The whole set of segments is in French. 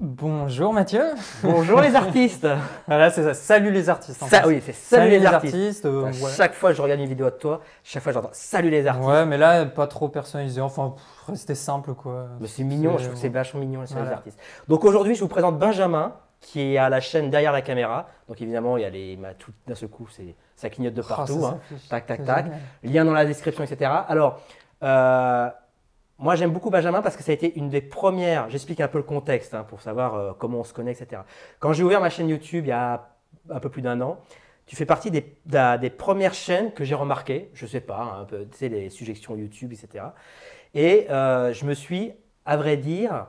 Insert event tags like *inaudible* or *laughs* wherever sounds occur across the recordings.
Bonjour Mathieu. Bonjour les artistes. *laughs* voilà, c'est ça. Salut les artistes. ça, oui, c'est salut, les, artistes. Euh, chaque fois je regarde une vidéo de toi, chaque fois j'entends salut les artistes. Ouais, mais là, pas trop personnalisé. Enfin, c'était simple quoi. Mais c'est mignon, je trouve c'est vachement mignon les artistes. Donc aujourd'hui, je vous présente Benjamin qui est à la chaîne derrière la caméra. Donc évidemment, il y a les. Bah, tout d'un seul coup, ça clignote de oh, partout. Hein. Tac, tac, tac. Lien dans la description, etc. Alors. Euh, moi, j'aime beaucoup Benjamin parce que ça a été une des premières. J'explique un peu le contexte hein, pour savoir euh, comment on se connaît, etc. Quand j'ai ouvert ma chaîne YouTube il y a un peu plus d'un an, tu fais partie des, premières chaînes que j'ai remarquées. Je ne sais pas, hein, un tu sais, les suggestions YouTube, etc. Et euh, je me suis, à vrai dire,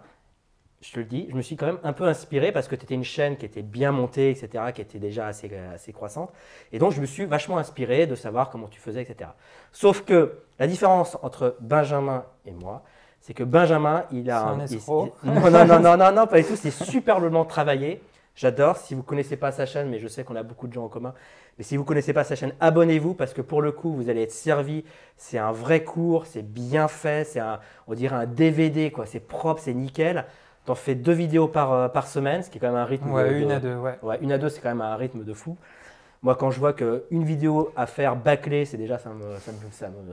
je te le dis, je me suis quand même un peu inspiré parce que tu étais une chaîne qui était bien montée, etc., qui était déjà assez, assez croissante. Et donc, je me suis vachement inspiré de savoir comment tu faisais, etc. Sauf que la différence entre Benjamin et moi, c'est que Benjamin, il a un, *laughs* non, non, non, non, non, pas du tout. C'est superbement travaillé. J'adore. Si vous connaissez pas sa chaîne, mais je sais qu'on a beaucoup de gens en commun. Mais si vous connaissez pas sa chaîne, abonnez-vous parce que pour le coup, vous allez être servi. C'est un vrai cours, c'est bien fait, c'est on dirait un DVD quoi. C'est propre, c'est nickel. T'en fais deux vidéos euh, par, semaine, ce qui est quand même un rythme. Ouais, une à deux, ouais. Une à deux, c'est quand même un rythme de fou. Moi, quand je vois qu'une vidéo à faire bâclée, c'est déjà, ça me,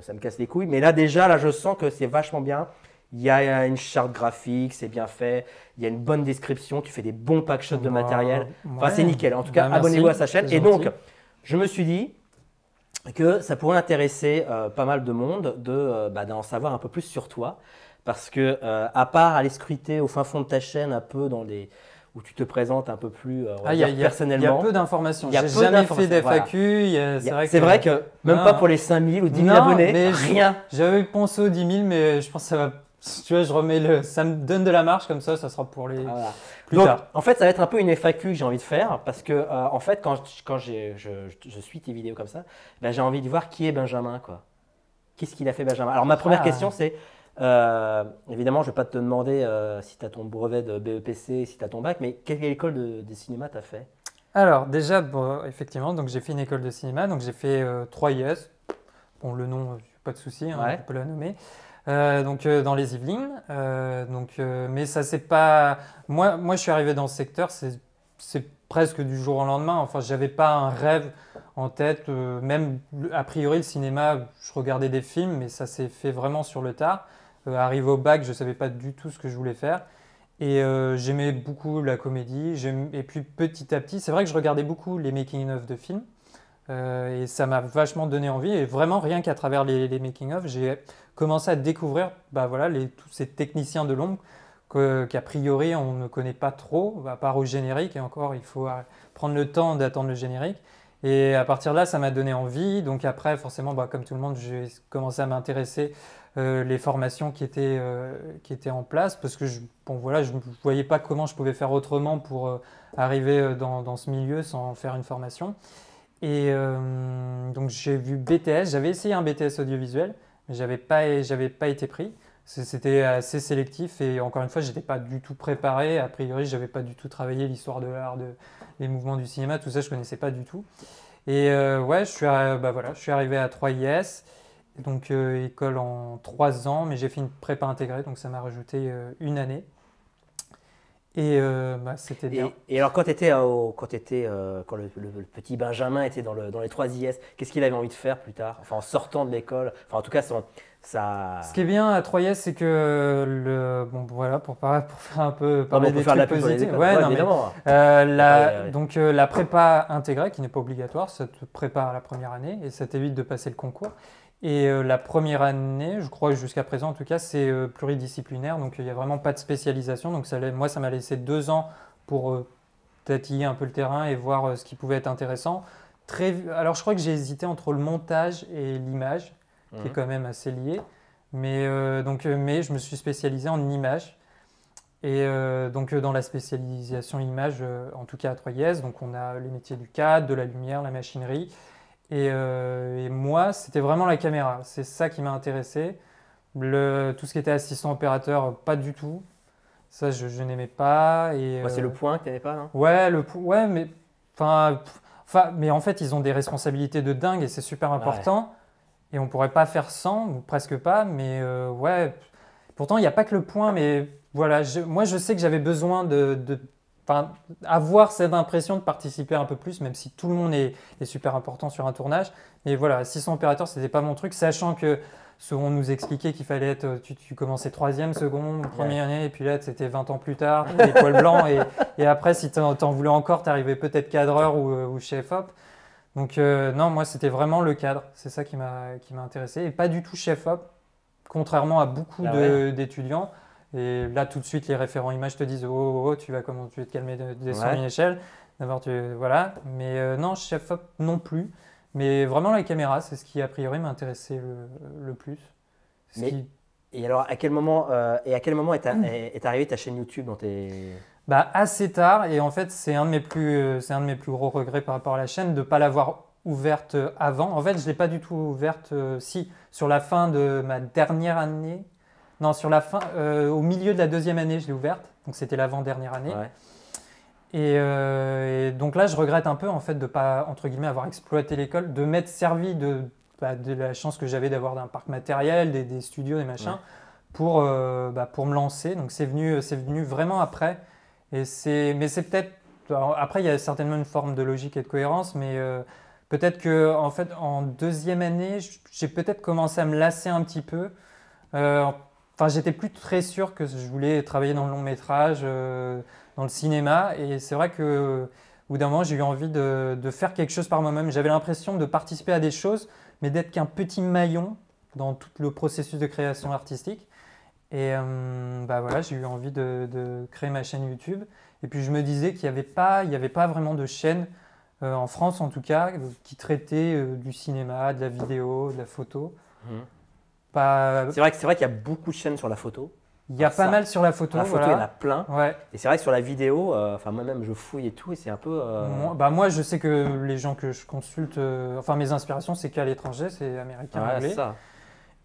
ça, me, casse les couilles. Mais là, déjà, là, je sens que c'est vachement bien. Il y a une charte graphique, c'est bien fait. Il y a une bonne description. Tu fais des bons pack shots de matériel. Enfin, c'est nickel. En tout bah, cas, abonnez-vous à sa chaîne. Et donc, je me suis dit que ça pourrait intéresser euh, pas mal de monde euh, bah, d'en savoir un peu plus sur toi. Parce que, euh, à part aller scruter au fin fond de ta chaîne, un peu dans des où tu te présentes un peu plus euh, personnellement. Il y a peu d'informations. J'ai jamais fait d'FAQ. C'est vrai, que... même pas pour les 5000 ou 10 000 abonnés, rien. J'avais pensé aux 10 000, mais je pense que ça va tu vois, je remets le, ça me donne de la marge comme ça, ça sera pour les plus Donc, tard. En fait, ça va être un peu une FAQ que j'ai envie de faire parce que euh, en fait, quand, quand je, je, suis tes vidéos comme ça, ben, j'ai envie de voir qui est Benjamin quoi. Qu'est-ce qu'il a fait Benjamin Alors ma première ah. question c'est euh, évidemment, je ne vais pas te demander euh, si tu as ton brevet de BEPC, si tu as ton bac, mais quelle école de, cinéma tu as fait Alors, déjà, effectivement, donc j'ai fait une école de cinéma, donc j'ai fait 3 euh, e Bon, le nom, pas de souci, hein, on peut la nommer. donc dans les Yvelines, donc, mais ça c'est pas moi, moi je suis arrivé dans ce secteur, c'est presque du jour au lendemain. Enfin, n'avais pas un rêve en tête. même a priori le cinéma, je regardais des films, mais ça s'est fait vraiment sur le tard. Euh, arrivé au bac, je ne savais pas du tout ce que je voulais faire. Et euh, j'aimais beaucoup la comédie. Et puis petit à petit, c'est vrai que je regardais beaucoup les making-of de films. Euh, et ça m'a vachement donné envie. Et vraiment, rien qu'à travers les, les making-of, j'ai commencé à découvrir bah, voilà, tous ces techniciens de l'ombre qu'a priori on ne connaît pas trop, à part au générique. Et encore, il faut prendre le temps d'attendre le générique. Et à partir de là, ça m'a donné envie. Donc après, forcément, bah, comme tout le monde, j'ai commencé à m'intéresser euh, les formations qui étaient, euh, qui étaient en place, parce que je ne bon, voilà, je, voyais pas comment je pouvais faire autrement pour euh, arriver dans, dans, ce milieu sans faire une formation. Et donc j'ai vu BTS, j'avais essayé un BTS audiovisuel, mais je n'avais pas, j'avais pas été pris. C'était assez sélectif et encore une fois, je n'étais pas du tout préparé. A priori, je n'avais pas du tout travaillé l'histoire de l'art, de, les mouvements du cinéma, tout ça, je ne connaissais pas du tout. Et ouais, je suis, bah voilà, je suis arrivé à 3IS donc euh, école en trois ans, mais j'ai fait une prépa intégrée, donc ça m'a rajouté euh, une année. Et euh, bah, c'était bien. Et, alors quand, étais, étais, quand le, petit Benjamin était dans, le, dans les 3 IS, qu'est-ce qu'il avait envie de faire plus tard Enfin en sortant de l'école, enfin en tout cas ça... Ce qui est bien à 3 IS, c'est que le... bon voilà pour, faire un peu pour non, des Ouais, la... donc la prépa intégrée qui n'est pas obligatoire, ça te prépare à la première année et ça t'évite de passer le concours. Et euh, la première année, je crois jusqu'à présent en tout cas, c'est euh, pluridisciplinaire, donc il n'y a vraiment pas de spécialisation. Donc ça, moi, ça m'a laissé deux ans pour euh, tatiller un peu le terrain et voir ce qui pouvait être intéressant. Très, alors je crois que j'ai hésité entre le montage et l'image, qui est mhm. quand même assez lié. Mais, donc, mais je me suis spécialisé en image. Et donc dans la spécialisation image, en tout cas à Troyes, donc on a les métiers du cadre, de la lumière, la machinerie. Euh, et, moi, c'était vraiment la caméra. C'est ça qui m'a intéressé. Le, tout ce qui était assistant opérateur, pas du tout. Ça, je, n'aimais pas. Et, bah, c'est euh, le point que tu pas, Ouais, le, ouais mais, enfin enfin mais en fait, ils ont des responsabilités de dingue et c'est super important. Et on ne pourrait pas faire sans, ou presque pas. Mais euh, ouais, pourtant, il n'y a pas que le point. Mais voilà, moi, je sais que j'avais besoin de Enfin, avoir cette impression de participer un peu plus, même si tout le monde est, super important sur un tournage. Mais voilà, 600 opérateurs, n'était pas mon truc, sachant que souvent on nous expliquait qu'il fallait être, tu, tu commençais troisième, seconde, première année, et puis là, c'était 20 ans plus tard, *laughs* les poils blancs, et, et après, si t'en, en voulais encore, tu arrivais peut-être cadreur ou, euh, chef-op. Donc euh, non, moi, c'était vraiment le cadre, c'est ça qui m'a, intéressé, et pas du tout chef-op, contrairement à beaucoup ah d'étudiants et là, tout de suite, les référents images te disent oh, oh, oh tu vas comment tu vas te calmer de, une échelle. D'abord, tu voilà. Mais euh, non, chef non plus. Mais vraiment la caméra, c'est ce qui a priori m'intéressait le, plus. Et alors, à quel moment euh, et à quel moment mmh. est, est, arrivée ta chaîne YouTube dans tes bah, assez tard. Et en fait, c'est un de mes plus, euh, c'est un de mes plus gros regrets par rapport à la chaîne de ne pas l'avoir ouverte avant. En fait, je l'ai pas du tout ouverte. si sur la fin de ma dernière année non, sur la fin, euh, au milieu de la deuxième année, je l'ai ouverte. Donc c'était l'avant-dernière année. Euh, et, donc là, je regrette un peu en fait de pas entre guillemets avoir exploité l'école, de m'être servi de, bah, de la chance que j'avais d'avoir un parc matériel, des, studios, des machins, pour euh, bah, pour me lancer. Donc c'est venu c'est venu vraiment après. Et c'est mais c'est peut-être après il y a certainement une forme de logique et de cohérence, mais peut-être que en fait en deuxième année, j'ai peut-être commencé à me lasser un petit peu j'étais plus très sûr que je voulais travailler dans le long métrage, euh, dans le cinéma. Et c'est vrai que bout d'un moment, j'ai eu envie de, faire quelque chose par moi-même. J'avais l'impression de participer à des choses, mais d'être qu'un petit maillon dans tout le processus de création artistique. Et euh, bah voilà, j'ai eu envie de, créer ma chaîne YouTube. Et puis je me disais qu'il n'y avait, pas, il y avait pas vraiment de chaîne, euh, en France en tout cas, qui traitait du cinéma, de la vidéo, de la photo. Mmh. C'est vrai que c'est vrai qu'il y a beaucoup de chaînes sur la photo. Il y a ah, pas mal sur la photo. La photo, il y en a plein. Ouais. Et c'est vrai que sur la vidéo, euh, enfin moi-même, je fouille et tout, et c'est un peu. Euh, moi, bah moi, je sais que les gens que je consulte, euh, enfin mes inspirations, c'est qu'à l'étranger, c'est américain, ouais, anglais. Ça.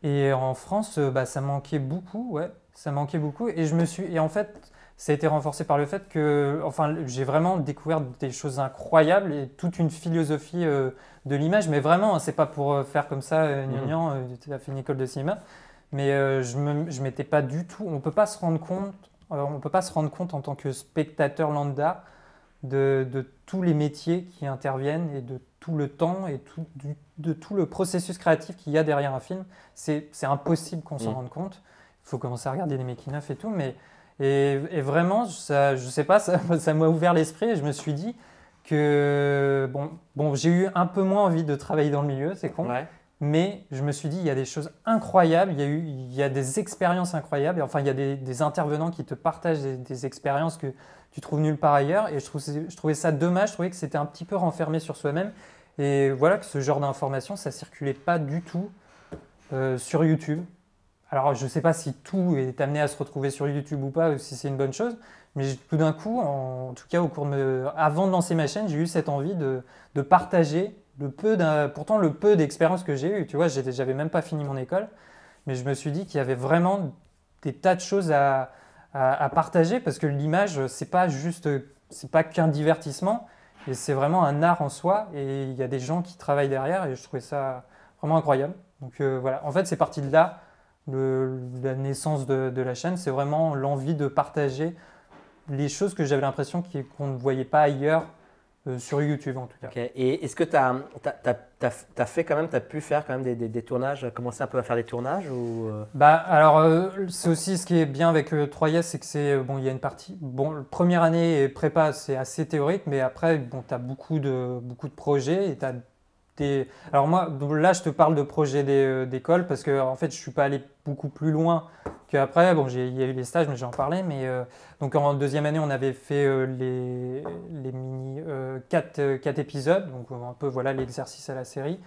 Et en France, bah, ça manquait beaucoup, ouais, ça manquait beaucoup. Et je me suis, et en fait, ça a été renforcé par le fait que, enfin, j'ai vraiment découvert des choses incroyables et toute une philosophie euh, de l'image. Mais vraiment, hein, c'est pas pour euh, faire comme ça, euh, mm. euh, tu as fait une école de cinéma. Mais je, me, je m'étais pas du tout. On peut pas se rendre compte. on peut pas se rendre compte en tant que spectateur lambda de, tous les métiers qui interviennent et de tout le temps et tout, de tout le processus créatif qu'il y a derrière un film. C'est, c'est impossible qu'on s'en mm. rende compte. Il faut commencer à regarder les making-of et tout, mais et, vraiment, ça, je sais pas, *laughs* ça m'a ouvert l'esprit et je me suis dit que, bon, j'ai eu un peu moins envie de travailler dans le milieu, c'est con. Mais je me suis dit, il y a des choses incroyables, il y a, des expériences incroyables, enfin, il y a des, intervenants qui te partagent des, expériences que tu trouves nulle part ailleurs. Et je, trouvais ça dommage, je trouvais que c'était un petit peu renfermé sur soi-même. Et voilà que ce genre d'informations, ça ne circulait pas du tout euh, sur YouTube alors je ne sais pas si tout est amené à se retrouver sur YouTube ou pas, ou si c'est une bonne chose, mais tout d'un coup, en, tout cas au cours avant de lancer ma chaîne, j'ai eu cette envie de, de partager le peu pourtant le peu d'expérience que j'ai eu. Tu vois, j'avais même pas fini mon école, mais je me suis dit qu'il y avait vraiment des tas de choses à, à, partager parce que l'image, c'est pas juste, c'est pas qu'un divertissement, et c'est vraiment un art en soi. Et il y a des gens qui travaillent derrière, et je trouvais ça vraiment incroyable. Donc euh, voilà, en fait, c'est parti de là la naissance de, la chaîne, c'est vraiment l'envie de partager les choses que j'avais l'impression qu'on ne voyait pas ailleurs euh, sur YouTube en tout cas. Et est-ce que tu as, fait quand même, tu as pu faire quand même des, tournages, commencer un peu à faire des tournages ou... Euh? Bah alors euh, c'est aussi ce qui est bien avec euh, 3 c'est que c'est bon, il y a une partie bon, première année prépa, c'est assez théorique mais après bon, tu as beaucoup de beaucoup de projets et tu as alors moi, là, je te parle de projet euh, d'école parce que en fait, je suis pas allé beaucoup plus loin qu'après. Bon, il y a eu les stages, mais j'en parlais. Mais euh, donc en deuxième année, on avait fait euh, les, mini 4 quatre, épisodes, donc un peu voilà l'exercice à la série.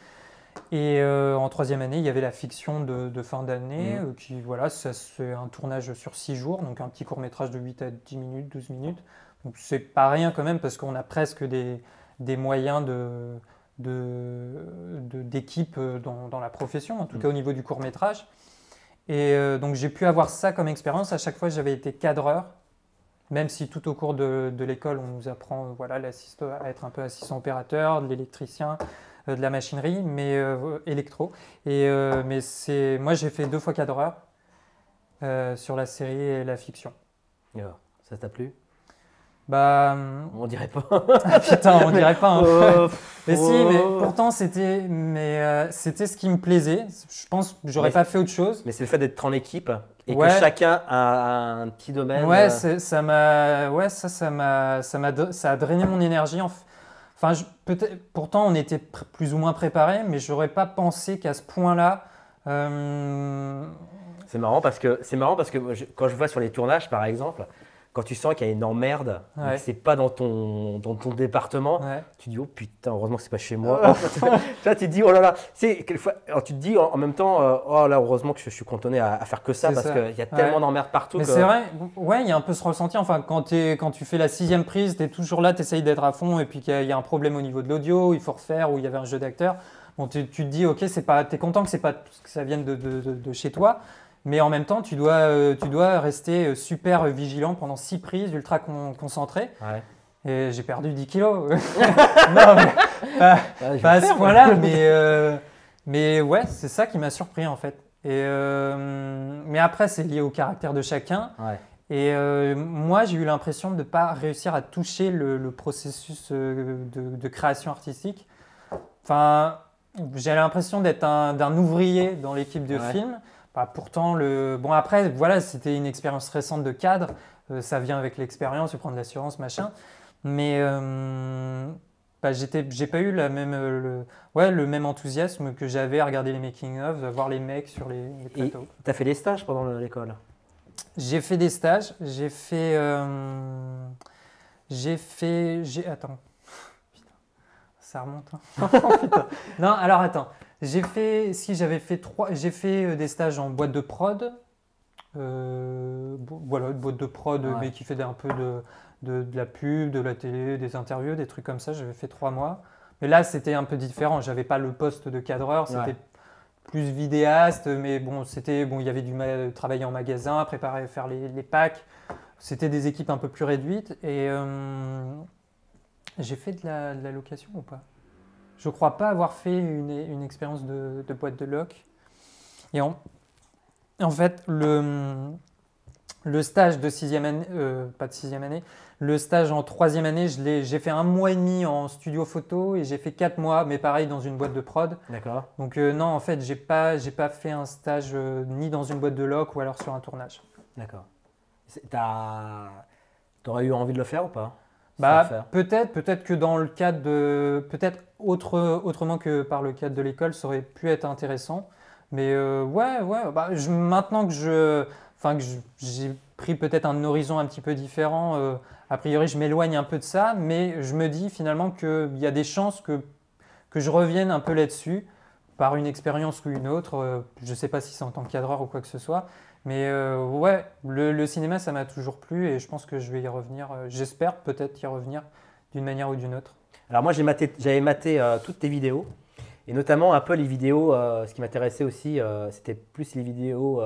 Et en troisième année, il y avait la fiction de, fin d'année, mmh. qui voilà, c'est un tournage sur six jours, donc un petit court métrage de 8 à 10 minutes, 12 minutes. Donc c'est pas rien quand même parce qu'on a presque des moyens de d'équipe de, euh, dans, dans, la profession, en tout mm. cas au niveau du court métrage. Et euh, donc j'ai pu avoir ça comme expérience. À chaque fois, j'avais été cadreur, même si tout au cours de, de l'école, on nous apprend euh, voilà, à être un peu assistant opérateur, de l'électricien, de la machinerie, mais électro. Et, mais c'est moi, j'ai fait deux fois cadreur sur la série et la fiction. ça t'a plu bah, on dirait pas. *laughs* putain, on dirait pas. Hein. Oh, *laughs* mais si, mais oh. pourtant, euh, c'était ce qui me plaisait. Je pense que j'aurais pas fait autre chose. Mais c'est le fait d'être en équipe et que chacun a un petit domaine. Ouais, euh. ça m'a. Ouais, ça, ça Ça Ça a drainé mon énergie. Enfin, pourtant, on était plus ou moins préparés, mais j'aurais pas pensé qu'à ce point-là. Euh, c'est marrant parce que marrant parce que quand je vois sur les tournages, par exemple, quand tu sens qu'il y a une emmerde, c'est pas dans ton, dans ton département, tu tu dis oh putain, heureusement que c'est pas chez moi. *laughs* tu te dis oh là là, c'est quelquefois, tu te dis en, même temps euh, oh là heureusement que je, suis cantonné à, faire que ça parce qu'il y a tellement d'emmerdes partout. Mais c'est vrai, ouais, il y a un peu ce ressenti. Enfin, quand, es, quand tu fais la sixième prise, tu es toujours là, tu essayes d'être à fond et puis qu'il y, a un problème au niveau de l'audio, il faut refaire ou il y avait un jeu d'acteur. Bon, tu, te dis ok, c'est pas, es content que c'est pas que ça vienne de, de, de chez toi mais en même temps, tu dois, euh, tu dois rester euh, super vigilant pendant 6 prises, ultra concentrées. concentré. Et j'ai perdu 10 kilos. *laughs* *laughs* non, mais, pas, ah, à ce point-là, mais, euh, mais ouais, c'est ça qui m'a surpris en fait. Et, mais après, c'est lié au caractère de chacun. Et moi, j'ai eu l'impression de ne pas réussir à toucher le, processus de, création artistique. Enfin, j'ai l'impression d'être un ouvrier dans l'équipe de film bah, pourtant, le... bon après, voilà, c'était une expérience récente de cadre, euh, ça vient avec l'expérience, prendre l'assurance, machin. Mais euh, bah, j'ai pas eu la même, euh, le... même enthousiasme que j'avais à regarder les making-of, voir les mecs sur les, plateaux. Tu as fait des stages pendant l'école J'ai fait des stages, j'ai fait... j'ai fait... J'ai... Attends, ça remonte. Hein. *laughs* Non, alors attends. J'ai fait, si j'avais fait trois, j'ai fait euh, des stages en boîte de prod. Euh, voilà, boîte de prod, mais qui fait un peu de, de, la pub, de la télé, des interviews, des trucs comme ça. J'avais fait trois mois. Mais là, c'était un peu différent. J'avais pas le poste de cadreur, c'était plus vidéaste, mais bon, c'était bon, il y avait du travail en magasin, préparer, faire les, packs. C'était des équipes un peu plus réduites. Et euh, j'ai fait de la location ou pas je ne crois pas avoir fait une, expérience de, boîte de loc. Et en, fait, le, stage de sixième année, euh, pas de sixième année, le stage en troisième année, j'ai fait un mois et demi en studio photo et j'ai fait quatre mois, mais pareil dans une boîte de prod. D'accord. Donc euh, non, en fait, j'ai pas, pas fait un stage euh, ni dans une boîte de loc ou alors sur un tournage. D'accord. T'aurais eu envie de le faire ou pas bah, Peut-être, peut-être que dans le cadre de. Peut-être autre, autrement que par le cadre de l'école, ça aurait pu être intéressant. Mais euh, ouais, ouais. Bah, maintenant que je. Enfin, que j'ai pris peut-être un horizon un petit peu différent, euh, a priori, je m'éloigne un peu de ça, mais je me dis finalement qu'il y a des chances que, que je revienne un peu là-dessus par une expérience ou une autre. Euh, je ne sais pas si c'est en tant que cadreur ou quoi que ce soit, mais euh, ouais, le, cinéma, ça m'a toujours plu et je pense que je vais y revenir. Euh, j'espère peut-être y revenir d'une manière ou d'une autre. Alors moi, j'avais maté, euh, toutes tes vidéos et notamment un peu les vidéos. ce qui m'intéressait aussi, c'était plus les vidéos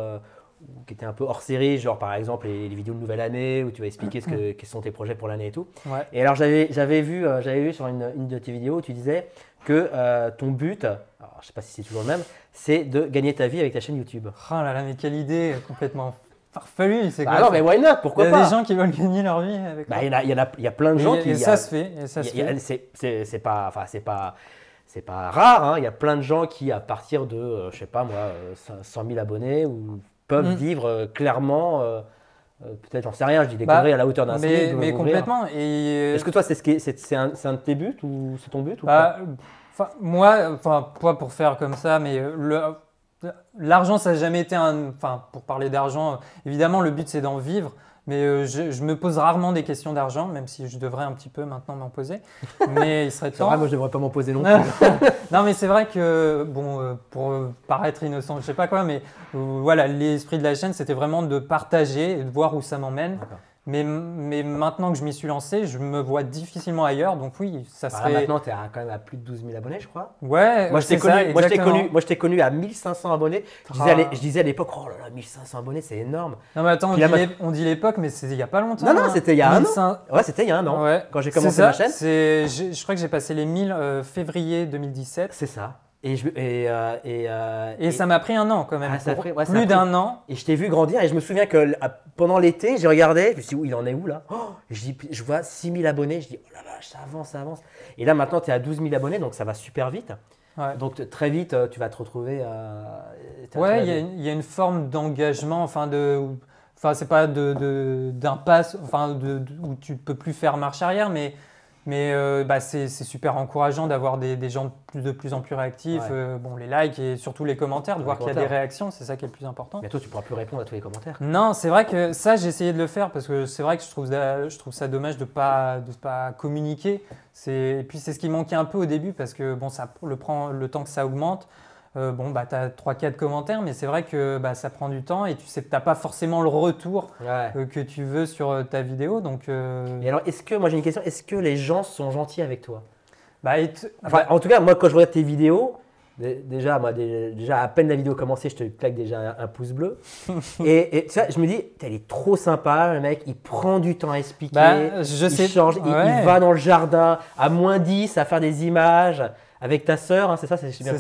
qui étaient un peu hors série, genre par exemple les, vidéos de nouvelle année où tu vas expliquer ce que, *coughs* quels sont tes projets pour l'année et tout. Et alors j'avais vu, j'avais vu sur une, une, de tes vidéos où tu disais que ton but je ne sais pas si c'est toujours le même, c'est de gagner ta vie avec ta chaîne YouTube. Oh là là, mais quelle idée complètement farfelue c'est bah Alors, mais why not Pourquoi pas Il y a des gens qui veulent gagner leur vie avec bah, Il y, y, y, a plein de gens qui. Et ça se fait. ça se fait. C'est pas. Enfin, c'est pas. C'est pas rare, hein. il y a plein de gens qui, à partir de, euh, je sais pas moi, 100 euh, 000 abonnés, ou peuvent mm. vivre euh, clairement peut-être, j'en sais rien, je dis des bah, à la hauteur d'un Mais, mais complètement. Est-ce que toi, c'est ce c'est, un, de tes buts ou c'est ton but ou bah, pas moi, enfin, pas pour faire comme ça, mais euh, euh, l'argent, ça n'a jamais été un. Enfin, pour parler d'argent, euh, évidemment, le but, c'est d'en vivre. Mais je, me pose rarement des questions d'argent, même si je devrais un petit peu maintenant m'en poser. Mais il serait temps. Vrai, moi, je devrais pas m'en poser non plus. *laughs* non, mais c'est vrai que, bon, pour paraître innocent, je sais pas quoi, mais voilà, l'esprit de la chaîne, c'était vraiment de partager et de voir où ça m'emmène. Mais, mais maintenant que je m'y suis lancé, je me vois difficilement ailleurs. Donc oui, ça bah, serait. maintenant, tu es quand même à plus de 12 000 abonnés, je crois. Ouais, moi je t'ai connu, moi, je connu, connu à 1500 abonnés. Ah. Je disais, à, l'époque, oh là là, 1500 abonnés, c'est énorme. Non, mais attends, on, dit l'époque, mais c'est il n'y a pas longtemps. Non, non, hein. c'était il y a un an. Ouais, c'était il y a un an. Ouais. Quand j'ai commencé ma chaîne. Je, crois que j'ai passé les 1000 euh, février 2017. C'est ça. Euh, euh, et, ça m'a pris un an quand même. Ah, plus d'un an. Et je t'ai vu grandir et je me souviens que pendant l'été, j'ai regardé, je me suis dit, il en est où là oh je, je vois 6000 abonnés, je dis, oh la vache, ça avance, ça avance. Et là maintenant, tu es à 12 000 abonnés, donc ça va super vite. Donc très vite, euh, tu vas te retrouver. ouais, il y, a une forme d'engagement, enfin de. Enfin, c'est pas d'impasse, enfin, où tu peux plus faire marche arrière, mais mais euh, bah, c'est super encourageant d'avoir des, des, gens de plus en plus réactifs. Euh, bon, les likes et surtout les commentaires, de voir qu'il y a des réactions, c'est ça qui est le plus important. Mais toi, tu pourras plus répondre à tous les commentaires. Non, c'est vrai que ça, j'ai essayé de le faire parce que c'est vrai que je trouve, ça, dommage de ne pas, communiquer. Et puis, c'est ce qui manquait un peu au début parce que bon, ça, le, prend, le temps que ça augmente. Euh, bon, bah, tu as 3-4 commentaires, mais c'est vrai que bah, ça prend du temps et tu sais que tu pas forcément le retour euh, que tu veux sur euh, ta vidéo. Donc, alors, est-ce que, moi j'ai une question, est-ce que les gens sont gentils avec toi bah, En tout cas, moi quand je regarde tes vidéos, déjà, moi, déjà à peine la vidéo commencée, je te claque déjà un, pouce bleu. *laughs* et, ça, je me dis, elle est trop sympa, le mec, il prend du temps à expliquer, bah, je il change, il, il, va dans le jardin à moins 10 à faire des images avec ta sœur, hein, c'est ça, c'est bien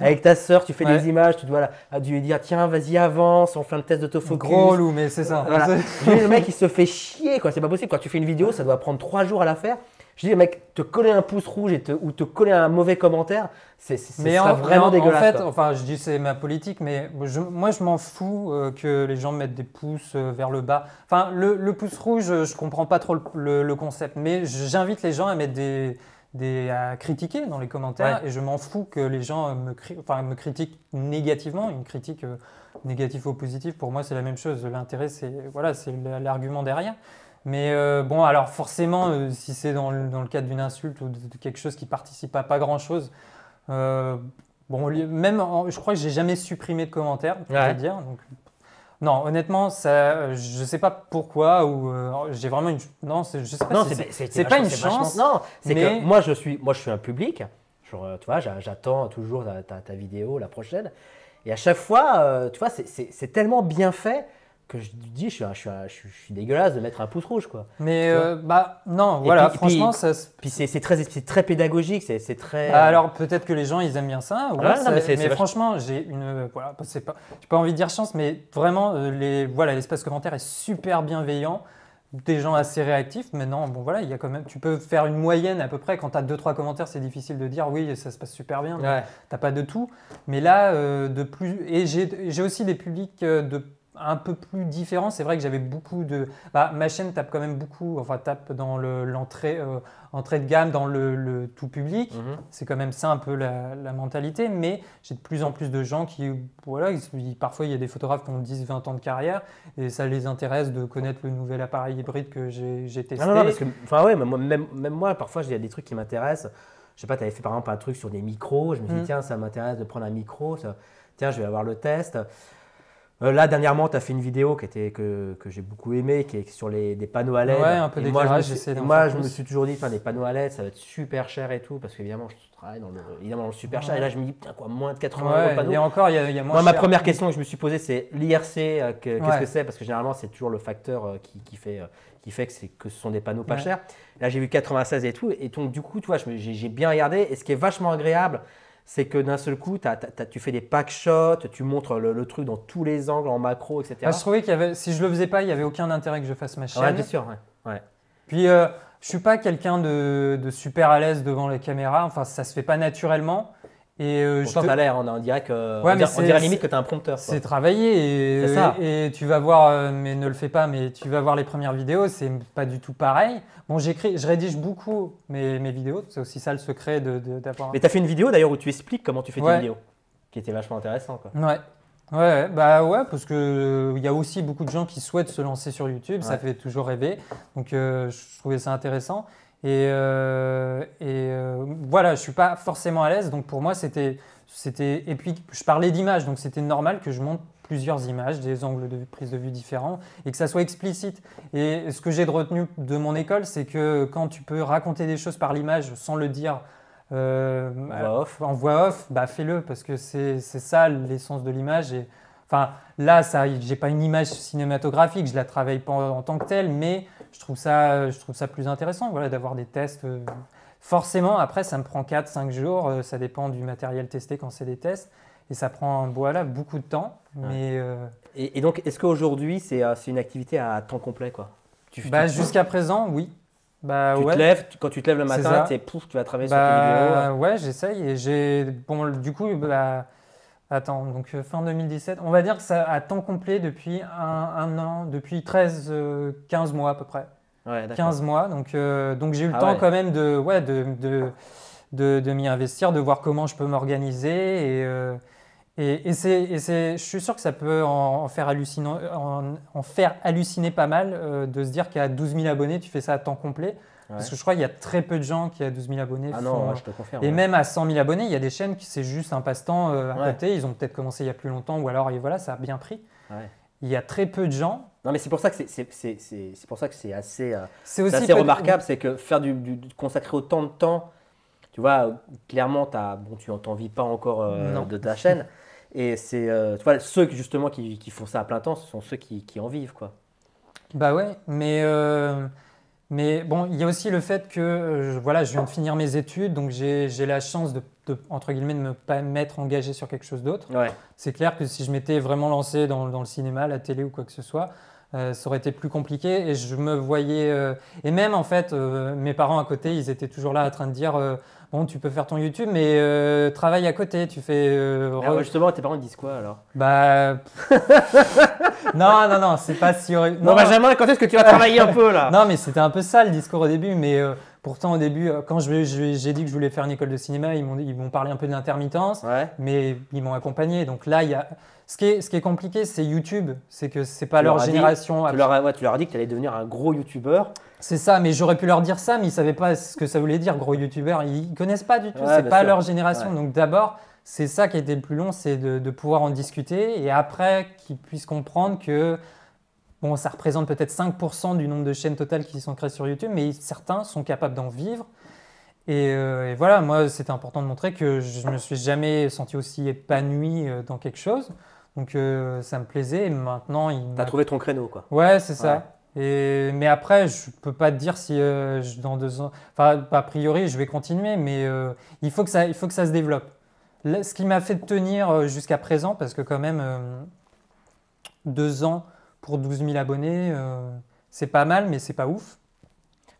Avec ta sœur, tu fais des images, tu dois lui dire tiens, vas-y, avance, on fait un test d'autofocus. Gros loup, mais c'est ça. *laughs* le mec, il se fait chier, quoi. C'est pas possible. Quand tu fais une vidéo, ça doit prendre trois jours à la faire. Je dis, mec, te coller un pouce rouge et ou te coller un mauvais commentaire, c'est vraiment dégueulasse. En fait, enfin, je dis c'est ma politique, mais moi, je m'en fous euh, que les gens mettent des pouces euh, vers le bas. Enfin, le, pouce rouge, je comprends pas trop le concept, mais j'invite les gens à mettre des à critiquer dans les commentaires et je m'en fous que les gens euh, me, critiquent négativement. Une critique euh, négative ou positive, pour moi, c'est la même chose. L'intérêt, c'est voilà, l'argument derrière. Mais euh, bon, alors forcément, si c'est dans, le cadre d'une insulte ou de, quelque chose qui participe à pas grand-chose, bon, même je crois que j'ai jamais supprimé de commentaires, pour te dire. Donc, non, honnêtement, ça, je sais pas pourquoi ou euh, j'ai vraiment une non, je sais pas. Non, c'est pas une chance. non, c'est que moi je suis, moi je suis un public. Euh, tu vois, j'attends toujours ta, vidéo, la prochaine. Et à chaque fois, euh, tu vois, c'est tellement bien fait que je dis, je suis, je, suis, dégueulasse de mettre un pouce rouge, quoi. Mais euh, bah non, voilà, franchement, puis, ça. Puis c'est très, très pédagogique, c'est très. Bah, euh, alors peut-être que les gens ils aiment bien ça. Ah, mais, franchement, j'ai une, euh, voilà, bah, c'est pas, j'ai pas envie de dire chance, mais vraiment, les, voilà, l'espace commentaire est super bienveillant des gens assez réactifs. non, bon voilà, il y a quand même, tu peux faire une moyenne à peu près. Quand tu as 2-3 commentaires, c'est difficile de dire oui, ça se passe super bien. Ouais. n'as pas de tout. Mais là, de plus, et j'ai aussi des publics de un peu plus différent. C'est vrai que j'avais beaucoup de. Bah, ma chaîne tape quand même beaucoup, enfin tape dans l'entrée le, euh, entrée de gamme, dans le, tout public. Mhm. C'est quand même ça un peu la, mentalité. Mais j'ai de plus en plus de gens qui, voilà, parfois il y a des photographes qui ont 10, 20 ans de carrière et ça les intéresse de connaître le nouvel appareil hybride que j'ai testé. Non, parce enfin, ouais, même, moi, parfois, il y a des trucs qui m'intéressent. Je sais pas, tu avais fait par exemple un truc sur des micros. Je me dis mm. tiens, ça m'intéresse de prendre un micro. Ça... Tiens, je vais avoir le test. Euh, là, dernièrement, tu as fait une vidéo qui était, que, que j'ai beaucoup aimé, qui est sur les, des panneaux à LED. Ouais, un peu et Moi, je, me suis, moi, je me suis toujours dit, enfin des panneaux à LED, ça va être super cher et tout, parce qu'évidemment, je travaille dans le, évidemment, le super cher. Et là, je me dis, putain, quoi, moins de 80 euros le Et encore, il y, a moins ma première question que je me suis posée, c'est l'IRC, euh, qu'est-ce que c'est Parce que généralement, c'est toujours le facteur euh, qui, qui, fait, qui fait que, que ce sont des panneaux pas chers. Là, j'ai vu 96 et tout. Et donc, du coup, tu vois, j'ai bien regardé. Et ce qui est vachement agréable, c'est que d'un seul coup, tu fais des pack shots, tu montres le, truc dans tous les angles, en macro, etc. Ah, je trouvais qu'il y avait, si je le faisais pas, il n'y avait aucun intérêt que je fasse ma chaîne. Ouais, bien sûr, ouais. Puis, euh, je suis pas quelqu'un de, super à l'aise devant la caméra, enfin, ça se fait pas naturellement. Et euh, Pourtant, te... l'air, on, euh, dirait que, on, dirait, limite que tu as un prompteur. C'est travaillé et, et, tu vas voir, euh, mais ne le fais pas, mais tu vas voir les premières vidéos, c'est pas du tout pareil. Bon, j'écris, je rédige beaucoup mes, mes vidéos, c'est aussi ça le secret d'avoir. De, de, mais tu as fait une vidéo d'ailleurs où tu expliques comment tu fais tes vidéos, qui était vachement intéressant. Quoi. Ouais. Ouais, bah ouais, parce que euh, il y a aussi beaucoup de gens qui souhaitent se lancer sur YouTube, ça fait toujours rêver. Donc je trouvais ça intéressant. Et, euh, et euh, voilà, je ne suis pas forcément à l'aise. Donc pour moi, c'était. Et puis, je parlais d'image. donc c'était normal que je monte plusieurs images, des angles de prise de vue différents, et que ça soit explicite. Et ce que j'ai de retenu de mon école, c'est que quand tu peux raconter des choses par l'image sans le dire euh, en voix off, bah fais-le, parce que c'est ça l'essence de l'image. Enfin, là, ça, j'ai pas une image cinématographique, je la travaille pas en tant que telle, mais je trouve ça, euh, je trouve ça plus intéressant voilà, d'avoir des tests. Euh, forcément, après, ça me prend 4-5 jours, euh, ça dépend du matériel testé quand c'est des tests, et ça prend voilà, beaucoup de temps. et, donc, est-ce qu'aujourd'hui, c'est une activité à temps complet quoi bah, Jusqu'à présent, oui. Bah, tu te lèves, quand tu te lèves le matin, es, pouf, tu vas travailler sur bah, tes vidéos. Ouais, j'essaye. bon, du coup, bah, Attends, donc euh, fin 2017, on va dire que ça a temps complet depuis un, an, depuis 13, 15 euh, mois à peu près. 15 mois, donc, euh, donc j'ai eu le ah temps quand même de, ouais, de, de, de, de m'y investir, de voir comment je peux m'organiser. Et, et, et c'est, je suis sûr que ça peut en, faire, en, en, faire halluciner pas mal de se dire qu'à 12 000 abonnés, tu fais ça à temps complet. Parce que je crois qu'il y a très peu de gens qui, à 12 000 abonnés, ah non, je te confirme, Et même à 100 000 abonnés, il y a des chaînes qui c'est juste un passe-temps euh, à côté. Ils ont peut-être commencé il y a plus longtemps ou alors, et voilà, ça a bien pris. Il y a très peu de gens. Non, mais c'est pour ça que c'est pour ça que c'est assez, euh, aussi remarquable, c'est que faire du, consacrer autant de temps, tu vois, clairement, as, bon, tu n'en vis pas encore euh, de ta chaîne. *laughs* Et c'est, euh, ceux justement qui, qui, font ça à plein temps, ce sont ceux qui, qui en vivent, quoi. Bah ouais, mais mais bon, il y a aussi le fait que euh, voilà, je viens de finir mes études, donc j'ai la chance de, entre guillemets, de ne pas m'être engagé sur quelque chose d'autre. C'est clair que si je m'étais vraiment lancé dans, dans, le cinéma, la télé ou quoi que ce soit, euh, ça aurait été plus compliqué et je me voyais. Euh, et même en fait, mes parents à côté, ils étaient toujours là en train de dire bon, tu peux faire ton YouTube, mais euh, travaille à côté, tu fais. Euh, ah justement, tes parents disent quoi alors Bah. *laughs* non, non, non, c'est pas si. Non, Benjamin, quand est-ce que tu vas travailler un peu là *laughs* Non, mais c'était un peu ça le discours au début, mais. Euh, pourtant, au début, quand j'ai dit que je voulais faire une école de cinéma, ils m'ont parlé un peu de l'intermittence, ouais. mais ils m'ont accompagné. Donc là, il y a... ce, qui est, ce qui est compliqué, c'est YouTube. C'est que c'est pas leur génération. tu, leur as, tu, leur as, dit que tu allais devenir un gros YouTuber. C'est ça, mais j'aurais pu leur dire ça, mais ils ne savaient pas ce que ça voulait dire, gros youtubeurs, Ils ne connaissent pas du tout, ce c'est pas leur génération. Donc d'abord, c'est ça qui a été le plus long, c'est de, pouvoir en discuter et après qu'ils puissent comprendre que bon, ça représente peut-être 5% du nombre de chaînes totales qui sont créées sur YouTube, mais certains sont capables d'en vivre. Et, euh, voilà, moi, c'était important de montrer que je ne me suis jamais senti aussi épanoui euh, dans quelque chose. Donc euh, ça me plaisait. Et maintenant, il. T'as trouvé ton créneau, quoi. Ouais, c'est ça mais après, je ne peux pas te dire si euh, dans deux ans. Enfin, a priori, je vais continuer, mais euh, il, faut que ça, il faut que ça se développe. ce qui m'a fait tenir euh, jusqu'à présent, parce que quand même, deux ans pour 12 000 abonnés, c'est pas mal, mais c'est pas ouf.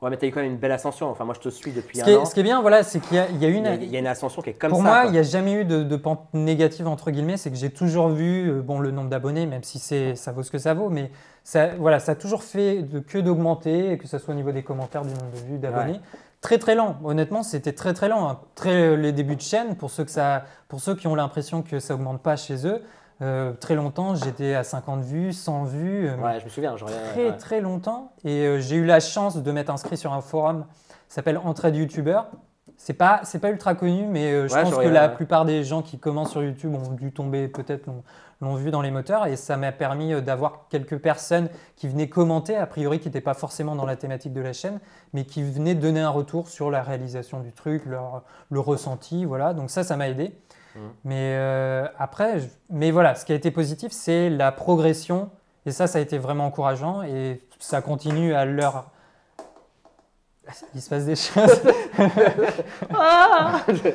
Ouais, mais tu eu quand même une belle ascension. Enfin, moi, je te suis depuis un an. Ce qui est bien, voilà, c'est qu'il y, a une. Il y a, une ascension qui est comme ça. Pour moi, il n'y a jamais eu de, pente négative, entre guillemets. C'est que j'ai toujours vu, euh, bon, le nombre d'abonnés, même si ça vaut ce que ça vaut, mais ça, voilà, ça a toujours fait de, que d'augmenter, que ce soit au niveau des commentaires, du nombre de vues, d'abonnés. Très très lent, honnêtement, c'était très très lent. Hein. Très, euh, les débuts de chaîne, pour ceux, que ça, pour ceux qui ont l'impression que ça augmente pas chez eux, euh, très longtemps, j'étais à 50 vues, 100 vues. Euh, ouais, je me souviens. j'en très, très longtemps. Et euh, j'ai eu la chance de m'être inscrit sur un forum qui s'appelle Entraide youtubeur. C'est pas, c'est pas ultra connu, mais je pense que la plupart des gens qui commencent sur YouTube ont dû tomber, peut-être l'ont, vu dans les moteurs. Et ça m'a permis d'avoir quelques personnes qui venaient commenter, a priori qui n'étaient pas forcément dans la thématique de la chaîne, mais qui venaient donner un retour sur la réalisation du truc, le ressenti. Voilà, donc ça, ça m'a aidé. Mmh. Mais euh, après, mais voilà, ce qui a été positif, c'est la progression. Et ça, ça a été vraiment encourageant. Et ça continue à l'heure. Il se passe des choses.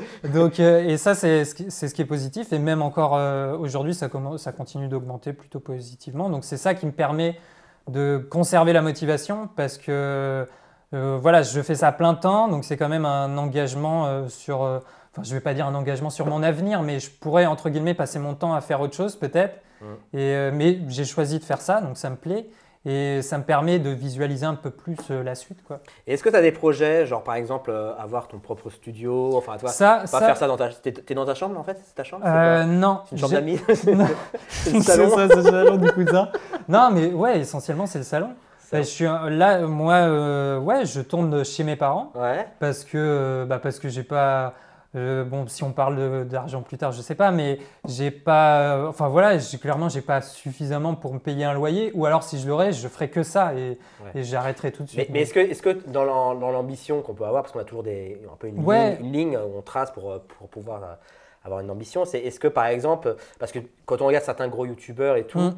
*laughs* Donc, euh, et ça, c'est ce, qui, est positif. Et même encore euh, aujourd'hui, ça, ça continue d'augmenter plutôt positivement. Donc, c'est ça qui me permet de conserver la motivation parce que voilà, je fais ça plein temps, donc c'est quand même un engagement sur, enfin, je ne vais pas dire un engagement sur mon avenir, mais je pourrais, entre guillemets, passer mon temps à faire autre chose peut-être. Et, euh, mais j'ai choisi de faire ça, donc ça me plaît. Et ça me permet de visualiser un peu plus euh, la suite. Quoi. Et est-ce que tu as des projets, genre par exemple euh, avoir ton propre studio, enfin toi, pas faire ça dans ta, t'es, dans ta chambre en fait, c'est ta chambre Non, c'est une chambre d'amis, *laughs* *laughs* *laughs* c'est salon, ça, c'est le salon du cousin. non mais ouais, essentiellement c'est le salon. Bah, je suis là, moi, ouais, je tourne chez mes parents parce que bah, parce que j'ai pas euh, bon, si on parle d'argent plus tard, je sais pas, mais j'ai pas, enfin voilà, clairement j'ai pas suffisamment pour me payer un loyer, ou alors si je l'aurais, je ferais que ça et, j'arrêterai j'arrêterais tout de suite. Mais, est-ce que, est que, dans l'ambition qu'on peut avoir, parce qu'on a toujours des, un peu une, ligne, où on trace pour, pour pouvoir euh, avoir une ambition, c'est est-ce que par exemple, parce que quand on regarde certains gros youtubeurs et tout, mmh.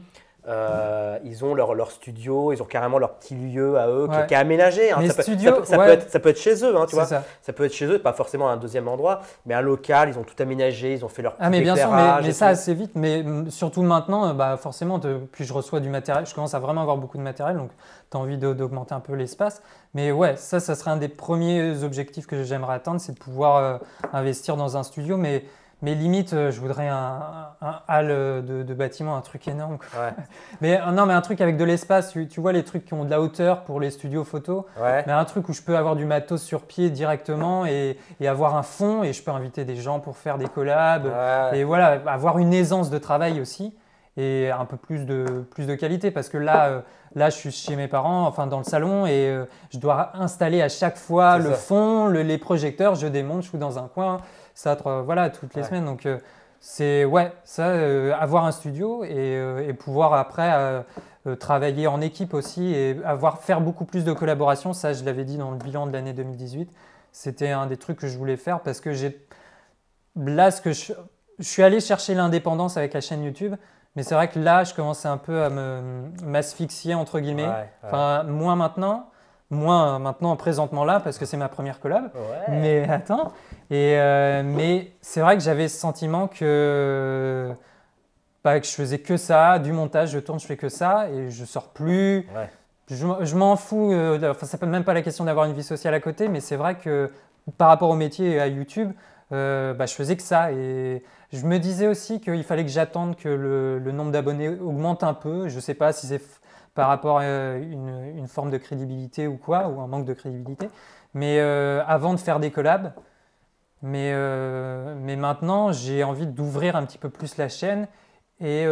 Euh, ils ont leur, leur, studio, ils ont carrément leur petit lieu à eux qui, est aménagé. Hein. Ça, peut, ça, peut, être, chez eux, hein, tu vois. Ça. peut être chez eux, pas forcément un deuxième endroit, mais un local. Ils ont tout aménagé, ils ont fait leur petit Ah mais bien sûr, mais, ça assez vite. Mais mm, surtout maintenant, euh, bah forcément, depuis je reçois du matériel, je commence à vraiment avoir beaucoup de matériel, donc tu as envie d'augmenter un peu l'espace. Mais ouais, ça, ça serait un des premiers objectifs que j'aimerais atteindre, c'est de pouvoir euh, investir dans un studio, mais mais limite, euh, je voudrais un, hall euh, de, bâtiment, un truc énorme. *laughs* mais euh, non, mais un truc avec de l'espace. Tu, vois les trucs qui ont de la hauteur pour les studios photo. Mais un truc où je peux avoir du matos sur pied directement et, avoir un fond et je peux inviter des gens pour faire des collabs. Et voilà, avoir une aisance de travail aussi et un peu plus de, plus de qualité parce que là, là, je suis chez mes parents, enfin dans le salon, et je dois installer à chaque fois le fond, les projecteurs, je démonte, je suis dans un coin ça voilà, toutes les semaines. Donc, euh, c'est ouais, ça, euh, avoir un studio et, euh, pouvoir après travailler en équipe aussi et avoir faire beaucoup plus de collaboration. Ça, je l'avais dit dans le bilan de l'année 2018. C'était un des trucs que je voulais faire parce que j'ai là ce que je, suis allé chercher l'indépendance avec la chaîne YouTube, mais c'est vrai que là, je commençais un peu à me m'asphyxier entre guillemets. Enfin, moins maintenant. Moins maintenant, présentement là, parce que c'est ma première collab. Mais attends. Et, euh, mais c'est vrai que j'avais ce sentiment que. Pas bah, que je faisais que ça, du montage, je tourne, je fais que ça, et je sors plus. Je, m'en fous. Euh, enfin, ça peut même pas la question d'avoir une vie sociale à côté, mais c'est vrai que par rapport au métier et à YouTube, euh, bah, je faisais que ça. Et je me disais aussi qu'il fallait que j'attende que le, le nombre d'abonnés augmente un peu. Je sais pas si c'est par rapport à euh, une, une, forme de crédibilité ou quoi, ou un manque de crédibilité. Mais euh, avant de faire des collabs, mais, euh, mais maintenant j'ai envie d'ouvrir un petit peu plus la chaîne. Et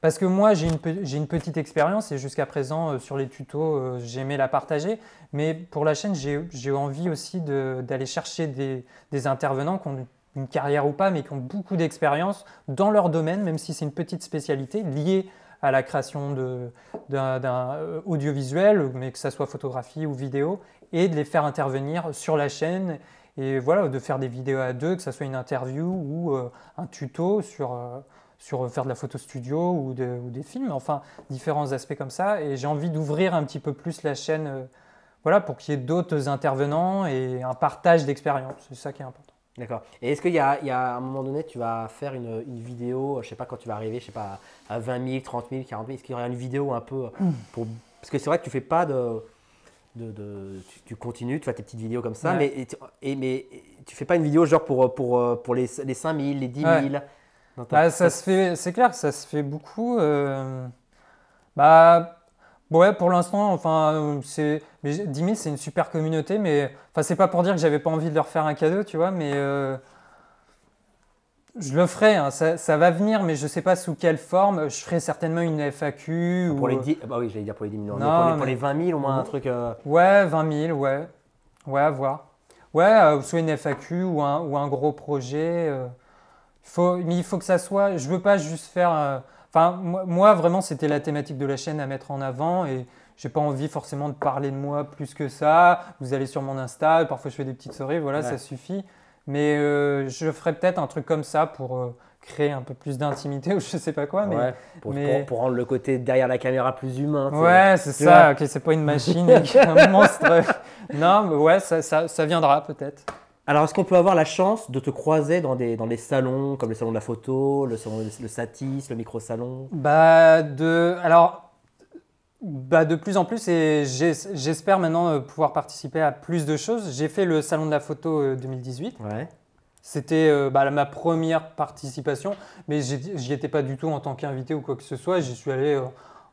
parce que moi j'ai une, une, petite expérience et jusqu'à présent sur les tutos j'aimais la partager, mais pour la chaîne j'ai envie aussi d'aller chercher des, des intervenants qui ont une carrière ou pas, mais qui ont beaucoup d'expérience dans leur domaine, même si c'est une petite spécialité liée à la création d'un euh, audiovisuel, mais que ce soit photographie ou vidéo, et de les faire intervenir sur la chaîne. Et voilà, de faire des vidéos à deux, que ce soit une interview ou euh, un tuto sur, euh, sur faire de la photo studio ou, des films, enfin différents aspects comme ça. Et j'ai envie d'ouvrir un petit peu plus la chaîne, voilà, pour qu'il y ait d'autres intervenants et un partage d'expérience. C'est ça qui est important. D'accord. Et est-ce qu'il y, a un moment donné, tu vas faire une, vidéo, euh, je ne sais pas quand tu vas arriver, je sais pas à 20 000, 30 000, 40 000, est-ce qu'il y aura une vidéo un peu euh, hmm. pour parce que c'est vrai que tu fais pas de, tu, continues, tu fais tes petites vidéos comme ça, mais tu, fais pas une vidéo genre pour euh, les, les 5 000, les 10 000. Bah, c'est clair, ça se fait beaucoup. Bah Ouais, pour l'instant, enfin, euh, c'est. 10 000, c'est une super communauté, mais. Enfin, c'est pas pour dire que j'avais pas envie de leur faire un cadeau, tu vois, mais. Euh, je le ferai, hein. ça, va venir, mais je sais pas sous quelle forme. Je ferai certainement une FAQ. Ah, pour les 10 euh, ah bah oui, j'allais dire pour les 10 000 non, pour, les, 20 000 au moins un truc. Ouais, 20 000, ouais. Ouais, à voir. Ouais, soit une FAQ ou un, ou un gros projet. mais il faut que ça soit. Je veux pas juste faire Enfin, moi, vraiment, c'était la thématique de la chaîne à mettre en avant et j'ai pas envie forcément de parler de moi plus que ça. Vous allez sur mon Insta, parfois je fais des petites soirées, voilà, ça suffit. Mais euh, je ferai peut-être un truc comme ça pour euh, créer un peu plus d'intimité *laughs* ou je sais pas quoi. Mais, pour, rendre le côté derrière la caméra plus humain. Ouais, c'est ça. que c'est pas une *laughs* machine, *laughs* un monstre. non, mais ouais, ça, ça viendra peut-être. Alors, est-ce qu'on peut avoir la chance de te croiser dans des, dans salons, comme le salon de la photo, le salon le Satis, le micro-salon Bah, de. Alors. Bah de plus en plus et j'espère maintenant euh, pouvoir participer à plus de choses. J'ai fait le salon de la photo 2018. Euh, C'était euh, bah, ma première participation, mais j'y étais pas du tout en tant qu'invité ou quoi que ce soit. J'y suis allé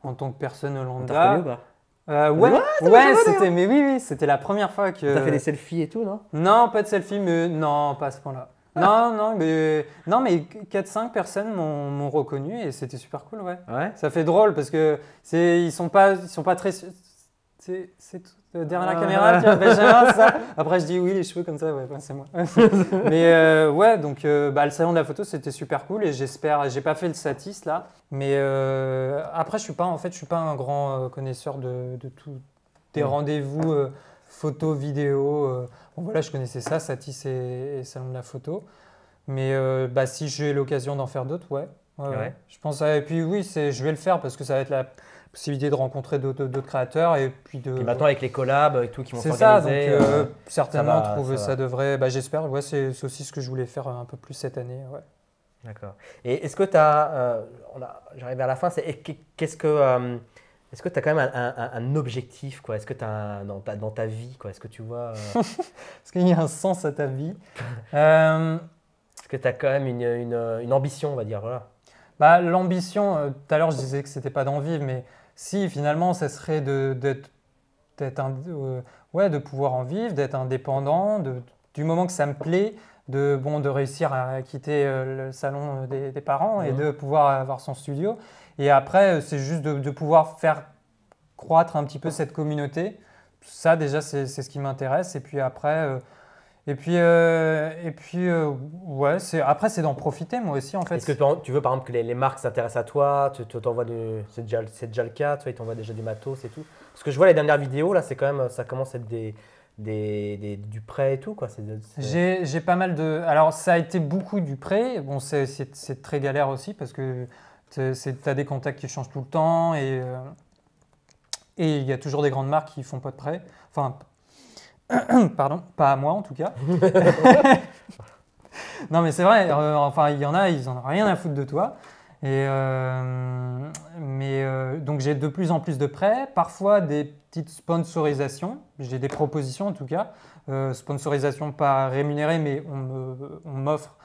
en tant que personne lambda. Euh, ouais, c'était, mais oui, c'était la première fois que. T'as fait des selfies et tout, non Non, pas de selfies, mais non, pas à ce point-là. Ah. Non, non, mais, non, mais 4-5 personnes m'ont, reconnu et c'était super cool, ouais. ouais. Ça fait drôle parce que c'est, ils sont pas, ils sont pas très, c'est euh, derrière la ah. caméra, tu *laughs* ça. Après, je dis oui, les cheveux comme ça, c'est moi. *laughs* mais euh, ouais, donc euh, bah, le salon de la photo, c'était super cool et j'espère, j'ai pas fait le satis là, mais après, je suis pas, en fait, je suis pas un grand connaisseur de, de tout, des rendez-vous photo, vidéo. bon, voilà, je connaissais ça, satis et, salon de la photo. Mais bah, si j'ai l'occasion d'en faire d'autres, ouais. Je pense, ah, et puis oui, je vais le faire parce que ça va être la possibilité de rencontrer d'autres créateurs et puis de. Et maintenant avec les collabs et tout qui vont s'organiser. C'est ça, donc euh, euh, certainement ça, trouver, ça, devrait. Bah, J'espère, ouais, c'est aussi ce que je voulais faire euh, un peu plus cette année. Ouais. D'accord. Et est-ce que tu as. J'arrive à la fin, c'est qu'est-ce que. est-ce que tu as quand même un, un, objectif quoi Est-ce que tu as dans, ta, dans, ta, vie quoi Est-ce que tu vois *laughs* Est-ce qu'il y a un sens à ta vie *laughs* Est-ce que tu as quand même une, une, une ambition, on va dire Bah, L'ambition, tout à l'heure je disais que c'était pas d'envie mais si finalement ça serait euh, de, pouvoir en vivre, d'être indépendant, du moment que ça me plaît, de, bon, de réussir à quitter euh, le salon des, parents et mhm. de pouvoir avoir son studio. Et après, euh, c'est juste de, pouvoir faire croître un petit peu cette communauté. Ça, déjà, c'est, c'est ce qui m'intéresse. Et puis après, et puis, euh, et puis euh, ouais, après, c'est d'en profiter, moi aussi, en fait. Est-ce que tu veux, par exemple, que les, marques s'intéressent à toi Tu, C'est déjà, le cas, tu ils t'envoient déjà du matos c'est tout. Parce que je vois les dernières vidéos, là, c'est quand même... Ça commence à être des... Des, des, du prêt et tout quoi. J'ai pas mal de. Alors ça a été beaucoup du prêt. Bon, c'est très galère aussi parce que as des contacts qui changent tout le temps et euh, et il y a toujours des grandes marques qui font pas de prêt. Enfin *coughs* Pardon, pas à moi en tout cas. *laughs* non mais c'est vrai, euh, enfin il y en a, ils n'en ont rien à foutre de toi. Et euh, mais euh, donc j'ai de plus en plus de prêts, parfois des petites sponsorisations, j'ai des propositions en tout cas, sponsorisation pas rémunérée mais on m'offre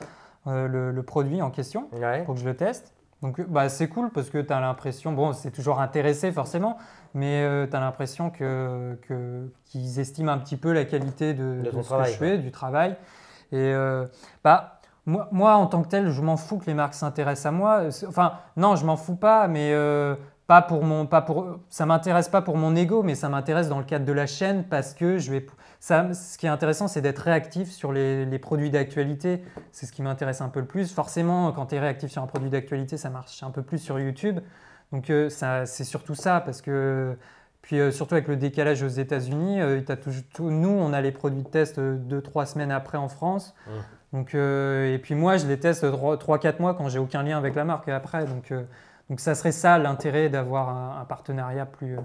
le, produit en question pour que je le teste. Donc euh, bah, c'est cool parce que tu as l'impression, bon c'est toujours intéressé forcément, mais euh, tu as l'impression qu'ils que, qu'ils estiment un petit peu la qualité de, ce que je fais, du travail. Et euh, bah, moi, moi, en tant que tel, je m'en fous que les marques s'intéressent à moi. Enfin non, je m'en fous pas, mais pas pour mon, pas pour, ça m'intéresse pas pour mon ego, mais ça m'intéresse dans le cadre de la chaîne parce que je vais, ça, ce qui est intéressant, c'est d'être réactif sur les, les produits d'actualité. C'est ce qui m'intéresse un peu le plus. Forcément, quand tu es réactif sur un produit d'actualité, ça marche un peu plus sur YouTube. Donc euh, ça c'est surtout ça parce que puis euh, surtout avec le décalage aux États-Unis, euh, nous on a les produits de test 2-3 semaines après en France. Mmh. Donc, et puis moi je les teste 3-4 mois quand j'ai aucun lien avec la marque après. Donc donc ça serait ça l'intérêt d'avoir un, partenariat plus, euh,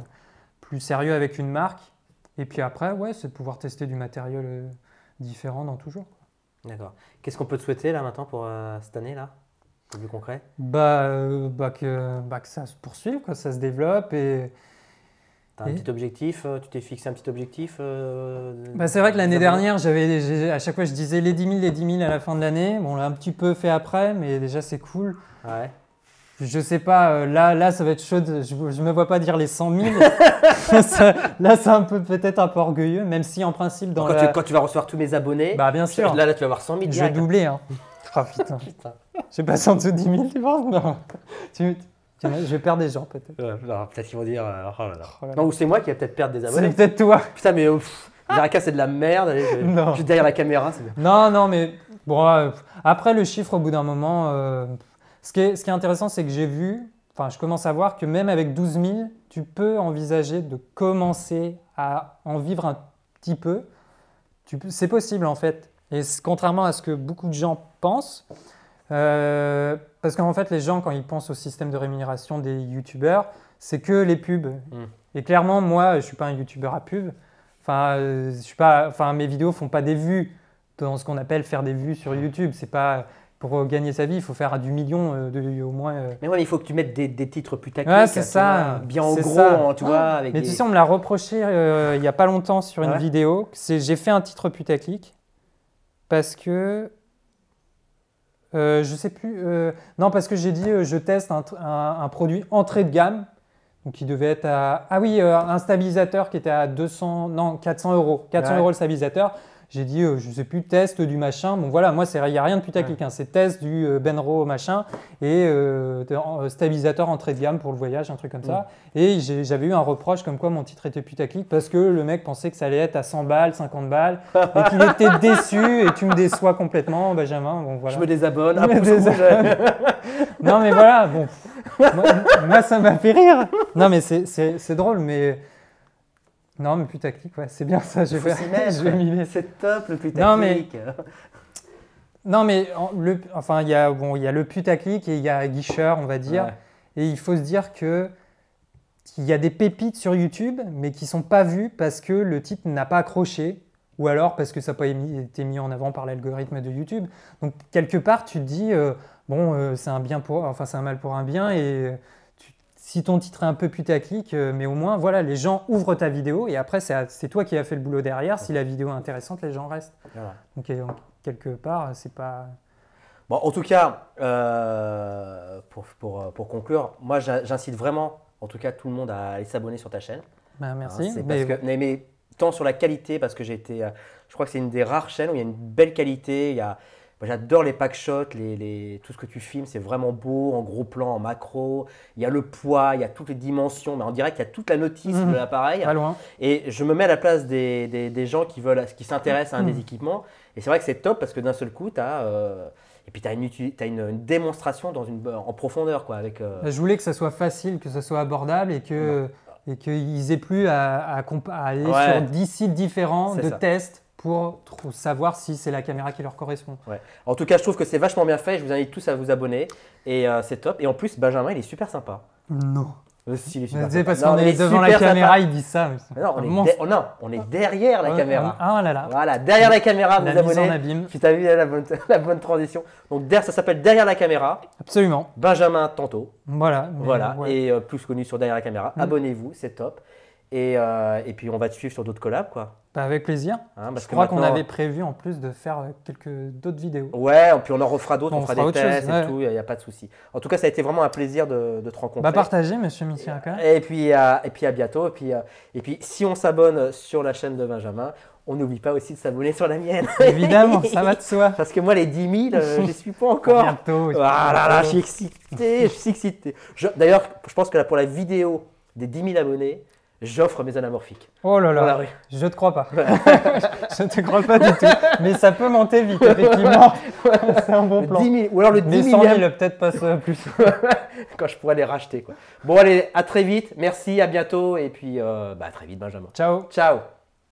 plus sérieux avec une marque. Et puis après, ouais, c'est de pouvoir tester du matériel euh, différent dans toujours. D'accord. Qu'est-ce qu'on peut te souhaiter là maintenant pour euh, cette année là plus concret bah, bah, bah, que, ça se poursuive, quoi, ça se développe et. T'as un petit objectif, tu t'es fixé un petit objectif bah, C'est vrai que l'année dernière, j'avais, à chaque fois je disais les 10 000, les 10 000 à la fin de l'année. on l'a un petit peu fait après, mais déjà c'est cool. Ouais je sais pas, euh, là, là, ça va être chaud. je, je me vois pas dire les 100 000. *laughs* là, c'est un peu peut-être un peu orgueilleux, même si en principe dans quand, tu, quand tu vas recevoir tous mes abonnés, bah bien sûr. Là, là, tu vas avoir 100 000. Je vais doubler. Hein. Oh *laughs* putain. *laughs* putain. Je passer en dessous de 10 000, tu penses Non. Tu, je vais perdre des gens peut-être. peut-être qu'ils vont dire. Euh, oh oh non, ou c'est moi qui vais peut-être perdre des abonnés. C'est peut-être toi. Putain, mais. Euh, pff, c'est de la merde. Allez, je, non. derrière la caméra, Non, non, mais bon. après, le chiffre, au bout d'un moment. Ce qui est, intéressant, c'est que j'ai vu, enfin, je commence à voir que même avec 12 000, tu peux envisager de commencer à en vivre un petit peu. C'est possible en fait. Et contrairement à ce que beaucoup de gens pensent, euh, parce qu'en fait, les gens, quand ils pensent au système de rémunération des youtubeurs, c'est que les pubs. Hmm. Et clairement, moi, je ne suis pas un youtubeur à pub. Enfin, euh, je suis pas, enfin, mes vidéos font pas des vues dans ce qu'on appelle faire des vues sur hmm. YouTube. C'est pas, pour euh, gagner sa vie, il faut faire du million euh, de, au moins. Euh. Mais ouais, il faut que tu mettes des, titres putaclics. c'est hein, ça. bien au gros, hein, tu vois. mais tu sais, on me l'a reproché il n'y a pas longtemps sur une vidéo. C'est j'ai fait un titre putaclic parce que. Euh, je sais plus. non, parce que j'ai dit je teste un, produit entrée de gamme. Donc, devait être à. Ah oui, un stabilisateur qui était à 200. Non, 400 euros. 400 euros le stabilisateur j'ai dit, je euh, je sais plus, test du machin. Bon, voilà, moi, il n'y a rien de putaclic. Hein. C'est test du euh, Benro machin et euh, stabilisateur entrée de gamme pour le voyage, un truc comme ça. Mm. Et j'avais eu un reproche comme quoi mon titre était putaclic parce que le mec pensait que ça allait être à 100 balles, 50 balles et qu'il était *laughs* déçu. Et tu me déçois complètement, Benjamin. Bon, voilà. Je me désabonne. non, mais voilà, bon, *laughs* moi, moi ça m'a fait rire. Non, mais c'est drôle, mais. Non, mais putaclic, ouais, c'est bien ça. Je vais, *laughs* mettre. C'est top le putaclic. Non, mais, non, mais enfin, il y, a, bon, y a le putaclic et il y a Guicheur, on va dire. Et il faut se dire que qu'il y a des pépites sur YouTube, mais qui ne sont pas vues parce que le titre n'a pas accroché, ou alors parce que ça n'a pas été mis en avant par l'algorithme de YouTube. Donc quelque part, tu te dis, euh, bon, euh, c'est un bien pour, enfin c'est un mal pour un bien, et si ton titre est un peu putaclic, euh, mais au moins, voilà, les gens ouvrent ta vidéo et après, c'est toi qui as fait le boulot derrière. Si la vidéo est intéressante, les gens restent. Donc, quelque part, euh, c'est pas. Bon, en tout cas, euh, pour, pour, pour, conclure, moi, j'incite vraiment, en tout cas, tout le monde à aller s'abonner sur ta chaîne. Ben, hein, merci. Parce que, mais, tant sur la qualité, parce que j'ai été. Je crois que c'est une des rares chaînes où il y a une belle qualité. Il y a, J'adore les pack shots, les, les, tout ce que tu filmes, c'est vraiment beau, en gros plan, en macro. Il y a le poids, il y a toutes les dimensions, mais en direct, il y a toute la notice mhm. de l'appareil. loin. Et je me mets à la place des, gens qui qui s'intéressent à un mhm. des équipements. Et c'est vrai que c'est top parce que d'un seul coup, tu as. Euh, et puis une, as une, démonstration dans une, en profondeur. Quoi, avec, euh, bah, Je voulais que ça soit facile, que ça soit abordable et que. qu'ils aient plus à, à, aller sur 10 sites différents de tests pour savoir si c'est la caméra qui leur correspond. En tout cas, je trouve que c'est vachement bien fait. Je vous invite tous à vous abonner et euh, c'est top. Et en plus, Benjamin, il est super sympa. Non. il est super sympa. parce qu'on est, devant la caméra, il dit ça. non, on est, derrière la oh, caméra. Ah là là. Voilà, derrière la caméra, la vous abonnez. Tu *laughs* vu la bonne, transition. Donc ça s'appelle derrière la caméra. Absolument. Benjamin tantôt. Voilà. Voilà. Et euh, plus connu sur derrière la caméra. Mm. Abonnez-vous, c'est top. Et, euh, et, puis on va te suivre sur d'autres collabs, quoi. Bah, avec plaisir. Hein, parce je crois qu'on avait prévu en plus de faire quelques d'autres vidéos. Ouais, puis on en refera d'autres, on, fera, des tests et tout, il n'y a, pas de souci. En tout cas, ça a été vraiment un plaisir de, te rencontrer. Bah partagez, monsieur Missiaka. Et, puis, à, et puis à bientôt. Et puis, euh, et puis si on s'abonne sur la chaîne de Benjamin, on n'oublie pas aussi de s'abonner sur la mienne. *laughs* Évidemment, ça va de *laughs* soi. Parce que moi, les 10 000, je suis pas encore. bientôt. Ah là là, je suis excité, je suis excité. D'ailleurs, je pense que là, pour la vidéo des 10 000 abonnés, j'offre mes anamorphiques. Oh là là, je ne te crois pas. *laughs* je ne te crois pas du tout. Mais ça peut monter vite, effectivement. C'est un bon plan. 10 000, ou alors le 10 Mais 100 000, peut-être pas plus. *laughs* Quand je pourrais les racheter. Quoi. Bon, allez, à très vite. Merci, à bientôt. Et puis, euh, bah, à très vite, Benjamin. Ciao. Ciao.